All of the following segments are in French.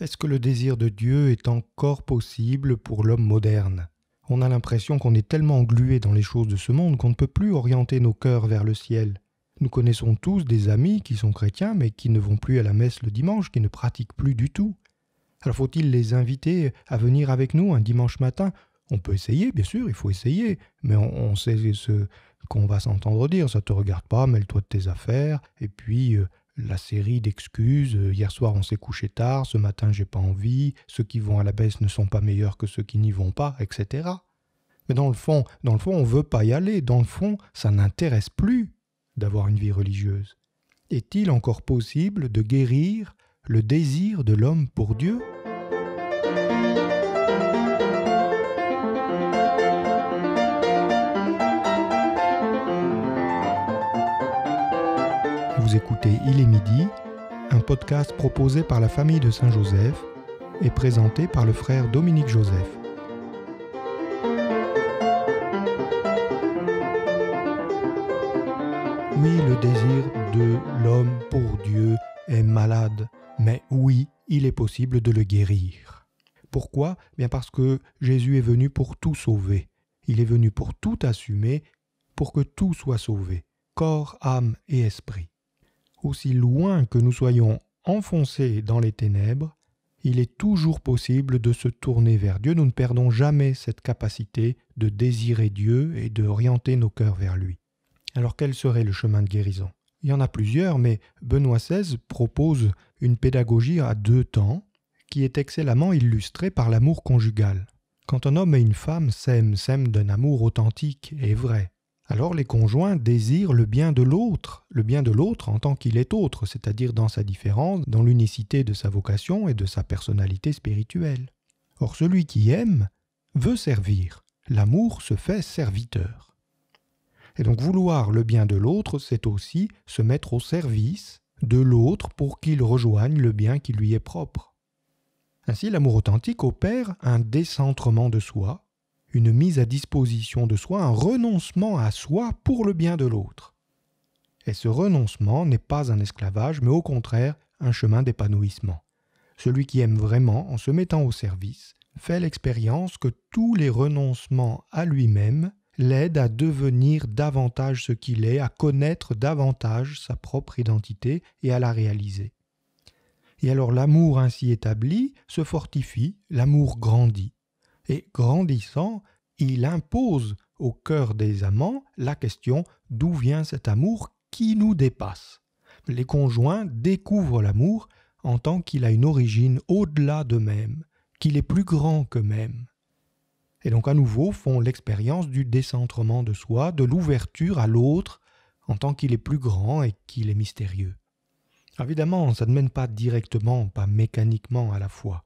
Est-ce que le désir de Dieu est encore possible pour l'homme moderne On a l'impression qu'on est tellement englué dans les choses de ce monde qu'on ne peut plus orienter nos cœurs vers le ciel. Nous connaissons tous des amis qui sont chrétiens mais qui ne vont plus à la messe le dimanche, qui ne pratiquent plus du tout. Alors faut-il les inviter à venir avec nous un dimanche matin On peut essayer, bien sûr, il faut essayer, mais on, sait ce qu'on va s'entendre dire, ça te regarde pas, mêle-toi de tes affaires, et puis euh, la série d'excuses. Euh, hier soir, on s'est couché tard, ce matin, j'ai pas envie, ceux qui vont à la baisse ne sont pas meilleurs que ceux qui n'y vont pas, etc. Mais dans le fond, dans le fond, on veut pas y aller. Dans le fond, ça n'intéresse plus d'avoir une vie religieuse. Est-il encore possible de guérir le désir de l'homme pour Dieu? écoutez Il est midi, un podcast proposé par la famille de Saint-Joseph et présenté par le frère Dominique Joseph. Oui, le désir de l'homme pour Dieu est malade, mais oui, il est possible de le guérir. Pourquoi Bien parce que Jésus est venu pour tout sauver. Il est venu pour tout assumer, pour que tout soit sauvé, corps, âme et esprit aussi loin que nous soyons enfoncés dans les ténèbres, il est toujours possible de se tourner vers Dieu. Nous ne perdons jamais cette capacité de désirer Dieu et d'orienter nos cœurs vers lui. Alors quel serait le chemin de guérison Il y en a plusieurs, mais Benoît XVI propose une pédagogie à deux temps qui est excellemment illustrée par l'amour conjugal. Quand un homme et une femme s'aiment, s'aiment d'un amour authentique et vrai, alors les conjoints désirent le bien de l'autre, le bien de l'autre en tant qu'il est autre, c'est-à-dire dans sa différence, dans l'unicité de sa vocation et de sa personnalité spirituelle. Or celui qui aime veut servir. L'amour se fait serviteur. Et donc vouloir le bien de l'autre, c'est aussi se mettre au service de l'autre pour qu'il rejoigne le bien qui lui est propre. Ainsi l'amour authentique opère un décentrement de soi, une mise à disposition de soi, un renoncement à soi pour le bien de l'autre. Et ce renoncement n'est pas un esclavage, mais au contraire un chemin d'épanouissement. Celui qui aime vraiment, en se mettant au service, fait l'expérience que tous les renoncements à lui-même l'aident à devenir davantage ce qu'il est, à connaître davantage sa propre identité et à la réaliser. Et alors l'amour ainsi établi se fortifie, l'amour grandit et grandissant, il impose au cœur des amants la question d'où vient cet amour qui nous dépasse. Les conjoints découvrent l'amour en tant qu'il a une origine au-delà d'eux-mêmes, qu'il est plus grand qu'eux-mêmes. Et donc à nouveau font l'expérience du décentrement de soi, de l'ouverture à l'autre, en tant qu'il est plus grand et qu'il est mystérieux. Évidemment, ça ne mène pas directement, pas mécaniquement à la foi.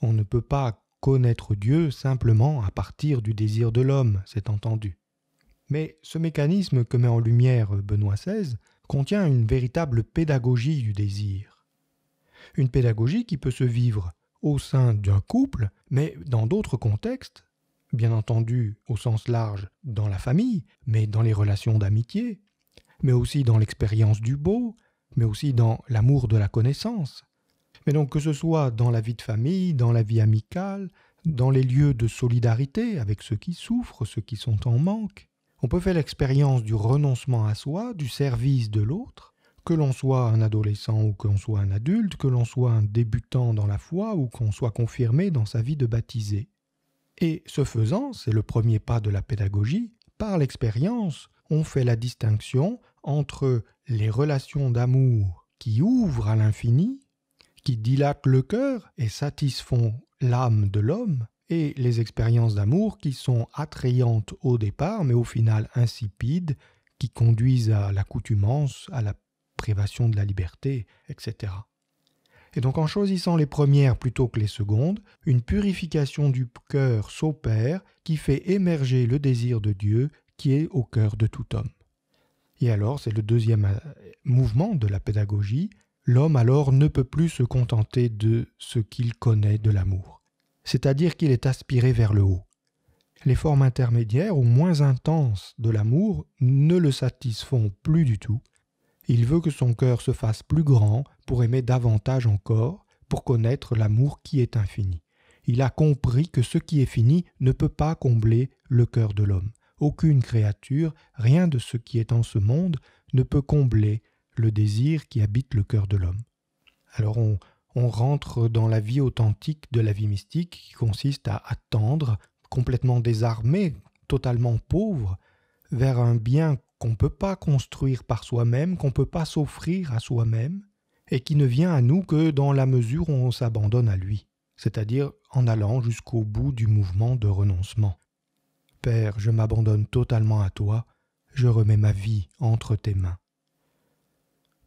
On ne peut pas connaître Dieu simplement à partir du désir de l'homme, c'est entendu. Mais ce mécanisme que met en lumière Benoît XVI contient une véritable pédagogie du désir. Une pédagogie qui peut se vivre au sein d'un couple, mais dans d'autres contextes, bien entendu au sens large dans la famille, mais dans les relations d'amitié, mais aussi dans l'expérience du beau, mais aussi dans l'amour de la connaissance, mais donc que ce soit dans la vie de famille, dans la vie amicale, dans les lieux de solidarité avec ceux qui souffrent, ceux qui sont en manque, on peut faire l'expérience du renoncement à soi, du service de l'autre, que l'on soit un adolescent ou que l'on soit un adulte, que l'on soit un débutant dans la foi ou qu'on soit confirmé dans sa vie de baptisé. Et ce faisant, c'est le premier pas de la pédagogie, par l'expérience, on fait la distinction entre les relations d'amour qui ouvrent à l'infini qui dilatent le cœur et satisfont l'âme de l'homme, et les expériences d'amour qui sont attrayantes au départ, mais au final insipides, qui conduisent à l'accoutumance, à la privation de la liberté, etc. Et donc en choisissant les premières plutôt que les secondes, une purification du cœur s'opère qui fait émerger le désir de Dieu qui est au cœur de tout homme. Et alors c'est le deuxième euh, mouvement de la pédagogie, L'homme alors ne peut plus se contenter de ce qu'il connaît de l'amour, c'est-à-dire qu'il est aspiré vers le haut. Les formes intermédiaires ou moins intenses de l'amour ne le satisfont plus du tout. Il veut que son cœur se fasse plus grand pour aimer davantage encore, pour connaître l'amour qui est infini. Il a compris que ce qui est fini ne peut pas combler le cœur de l'homme. Aucune créature, rien de ce qui est en ce monde ne peut combler le désir qui habite le cœur de l'homme. Alors on, rentre dans la vie authentique de la vie mystique qui consiste à attendre, complètement désarmé, totalement pauvre, vers un bien qu'on ne peut pas construire par soi-même, qu'on ne peut pas s'offrir à soi-même, et qui ne vient à nous que dans la mesure où on s'abandonne à lui, c'est-à-dire en allant jusqu'au bout du mouvement de renoncement. Père, je m'abandonne totalement à toi, je remets ma vie entre tes mains.